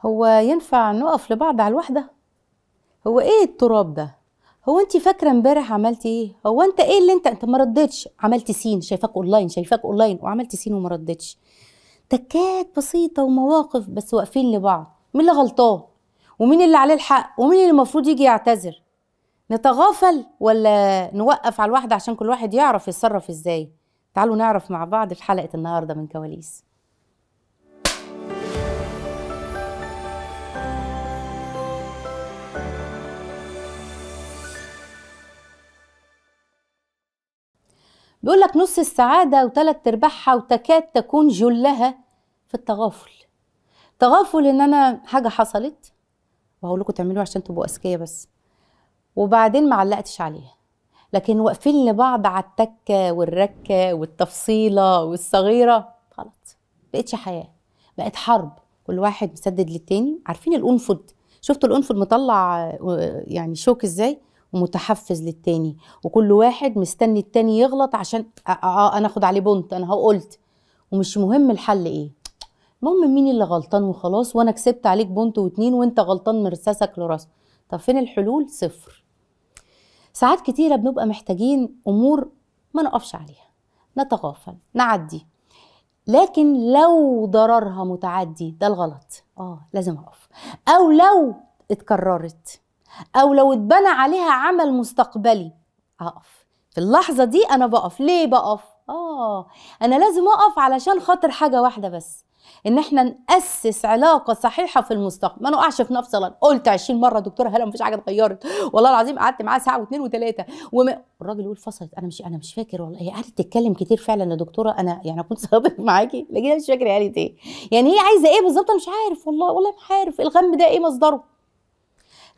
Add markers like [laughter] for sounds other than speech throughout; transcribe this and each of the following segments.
هو ينفع نقف لبعض على الوحده هو ايه التراب ده هو انت فاكره امبارح عملتي ايه هو انت ايه اللي انت انت ما ردتش عملت سين شايفاك اونلاين شايفاك اونلاين وعملت سين وما ردتش تكات بسيطه ومواقف بس واقفين لبعض مين اللي غلطان ومين اللي عليه الحق ومين اللي المفروض يجي يعتذر نتغافل ولا نوقف على الواحده عشان كل واحد يعرف يتصرف ازاي تعالوا نعرف مع بعض في حلقه النهارده من كواليس بيقول لك نص السعادة وثلاث أرباعها وتكاد تكون جلها في التغافل تغافل إن أنا حاجة حصلت وهقول لكم تعملوها عشان تبقوا أذكياء بس وبعدين ما علقتش عليها لكن واقفين لبعض على التكة والركة والتفصيلة والصغيرة غلط بقتش حياة بقت حرب كل واحد مسدد للتاني عارفين الأنفض شفتوا الأنفض مطلع آه، يعني شوك ازاي ومتحفز للتاني وكل واحد مستني التاني يغلط عشان اه, آه،, آه، انا اخد عليه بنت انا هو قلت ومش مهم الحل ايه المهم مين اللي غلطان وخلاص وانا كسبت عليك بنت واتنين وانت غلطان مرساسك لراس طب فين الحلول صفر ساعات كتيره بنبقى محتاجين امور ما نقفش عليها نتغافل نعدي لكن لو ضررها متعدي ده الغلط اه لازم اقف او لو اتكررت أو لو اتبنى عليها عمل مستقبلي أقف في اللحظة دي أنا بقف ليه بقف؟ آه أنا لازم أقف علشان خاطر حاجة واحدة بس ان احنا ناسس علاقه صحيحه في المستقبل ما نقعش في نفس الان قلت 20 مره دكتوره هلا مفيش حاجه اتغيرت والله العظيم قعدت معاه ساعه واثنين وثلاثه وم... الراجل يقول فصلت انا مش انا مش فاكر والله هي قعدت تتكلم كتير فعلا يا دكتوره انا يعني كنت [laughs] صادق معاكي لكن انا مش فاكره قالت ايه يعني هي عايزه ايه بالظبط انا مش عارف والله والله مش عارف الغم ده ايه مصدره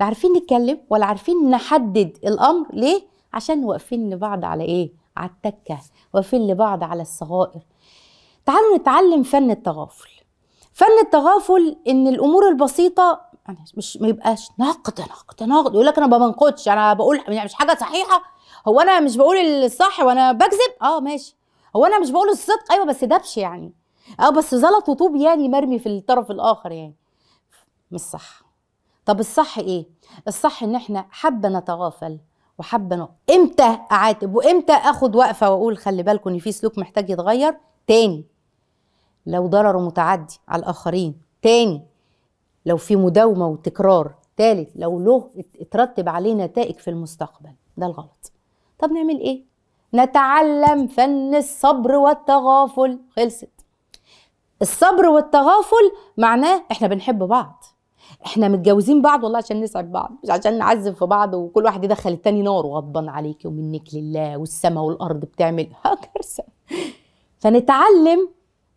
لا عارفين نتكلم ولا عارفين نحدد الامر ليه عشان واقفين لبعض على ايه على التكه واقفين لبعض على الصغائر تعالوا نتعلم فن التغافل فن التغافل ان الامور البسيطه يعني مش ما يبقاش نقد نقد نقد يقول لك انا ما بنقدش انا بقول يعني مش حاجه صحيحه هو انا مش بقول الصح وانا بكذب اه ماشي هو انا مش بقول الصدق ايوه بس دبش يعني اه بس زلط وطوب يعني مرمي في الطرف الاخر يعني مش صح طب الصح ايه الصح ان احنا حابه نتغافل وحابه نق... امتى اعاتب وامتى اخد وقفه واقول خلي بالكم ان في سلوك محتاج يتغير تاني لو ضرره متعدي على الاخرين تاني لو في مداومه وتكرار تالت لو له اترتب عليه نتائج في المستقبل ده الغلط طب نعمل ايه نتعلم فن الصبر والتغافل خلصت الصبر والتغافل معناه احنا بنحب بعض احنا متجوزين بعض والله عشان نسعد بعض مش عشان نعذب في بعض وكل واحد يدخل التاني نار وغضبان عليكي ومنك لله والسماء والارض بتعمل [laughs] كارثه فنتعلم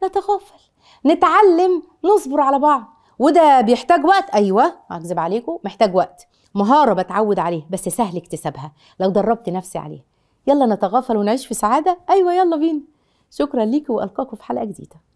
نتغافل نتعلم نصبر على بعض وده بيحتاج وقت ايوه هكذب عليكم محتاج وقت مهاره بتعود عليها بس سهل اكتسابها لو دربت نفسي عليها يلا نتغافل ونعيش في سعاده ايوه يلا بينا شكرا ليكم والقاكم في حلقه جديده